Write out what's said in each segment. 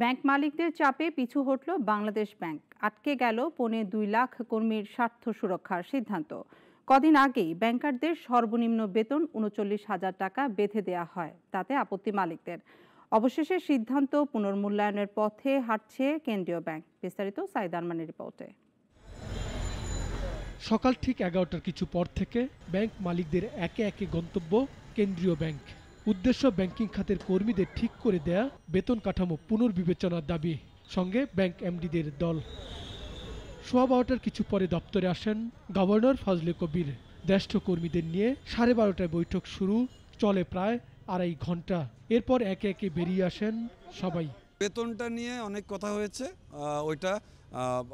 bank মালিকদের চাপে পিছু হটল বাংলাদেশ ব্যাংক আটকে গেল পৌনে দুই লাখ কর্মীর স্বার্থ সুরক্ষার সিদ্ধান্ত কদিন আগেই ব্যাংকারদের সর্বনিম্ন বেতন উনচল্লিশ হাজার টাকা বেঁধে দেয়া হয় তাতে আপত্তি মালিকদের অবশেষে সিদ্ধান্ত পুনর্মূল্যায়নের পথে হাঁটছে কেন্দ্রীয় ব্যাংক বিস্তারিত সাইদারমানের রিপোর্টে সকাল ঠিক এগারোটার কিছু পর থেকে ব্যাংক মালিকদের একে একে গন্তব্য কেন্দ্রীয় ব্যাংক উদ্দেশ্য ব্যাংকিং খাতের কর্মীদের ঠিক করে দেয়া বেতন কাঠামো পুনর্বিবেচনার দাবি সঙ্গে ব্যাংক এমডিদের দল সোয়া বারোটার কিছু পরে দপ্তরে আসেন গভর্নর ফজলে কবির জ্যেষ্ঠ কর্মীদের নিয়ে সাড়ে বারোটায় বৈঠক শুরু চলে প্রায় আড়াই ঘন্টা এরপর একে একে বেরিয়ে আসেন সবাই বেতনটা নিয়ে অনেক কথা হয়েছে ওইটা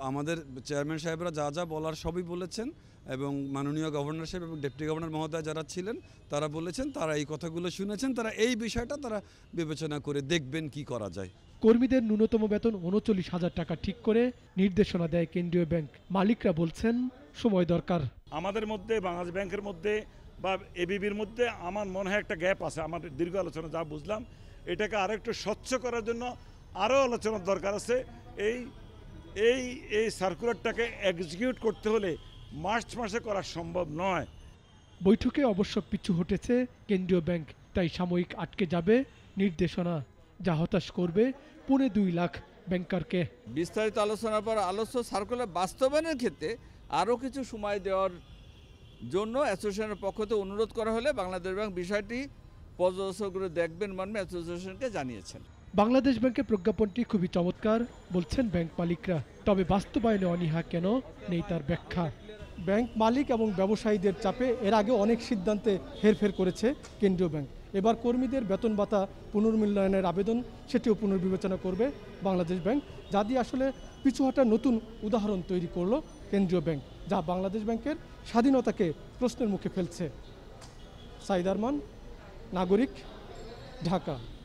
আমাদের চেয়ারম্যান সাহেবরা যা যা বলার সবই বলেছেন এবং মাননীয় গভর্নর সাহেব এবং ডেপুটি গভর্নর মহোদয় যারা ছিলেন তারা বলেছেন তারা এই কথাগুলো শুনেছেন তারা এই বিষয়টা তারা বিবেচনা করে দেখবেন কি করা যায় কর্মীদের ন্যূনতম বেতন উনচল্লিশ হাজার টাকা ঠিক করে নির্দেশনা দেয় কেন্দ্রীয় ব্যাংক মালিকরা বলছেন সময় দরকার আমাদের মধ্যে বাংলাদেশ ব্যাংকের মধ্যে বা এবিবির মধ্যে আমার মনে হয় একটা গ্যাপ আছে আমার দীর্ঘ আলোচনা যা বুঝলাম এটাকে আরেকটু স্বচ্ছ করার জন্য আরও আলোচনার দরকার আছে এই এই এই সার্কুলারটাকে এক্সিকিউট করতে হলে মার্চ মাসে করা সম্ভব নয় বৈঠকে অবশ্য পিছু হটেছে কেন্দ্রীয় ব্যাংক তাই সাময়িক আটকে যাবে নির্দেশনা যা হতাশ করবে পুনে দুই লাখ ব্যাংকারকে বিস্তারিত আলোচনার পর আলোচ্য সার্কুলার বাস্তবায়নের ক্ষেত্রে আরও কিছু সময় দেওয়ার জন্য অ্যাসোসিয়েশনের পক্ষ থেকে অনুরোধ করা হলে বাংলাদেশ ব্যাংক বিষয়টি পর্যবেক্ষক দেখবেন মর্মে অ্যাসোসিয়েশনকে জানিয়েছেন বাংলাদেশ ব্যাংকের প্রজ্ঞাপনটি খুবই চমৎকার বলছেন ব্যাংক মালিকরা তবে বাস্তবায়নে অনীহা কেন নেই তার ব্যাখ্যা ব্যাংক মালিক এবং ব্যবসায়ীদের চাপে এর আগে অনেক সিদ্ধান্তে হেরফের করেছে কেন্দ্রীয় ব্যাংক এবার কর্মীদের বেতন ভাতা পুনর্মূল্যায়নের আবেদন সেটিও পুনর্বিবেচনা করবে বাংলাদেশ ব্যাংক যা দিয়ে আসলে পিছুহাটার নতুন উদাহরণ তৈরি করলো কেন্দ্রীয় ব্যাংক যা বাংলাদেশ ব্যাংকের স্বাধীনতাকে প্রশ্নের মুখে ফেলছে সাইদারমান নাগরিক ঢাকা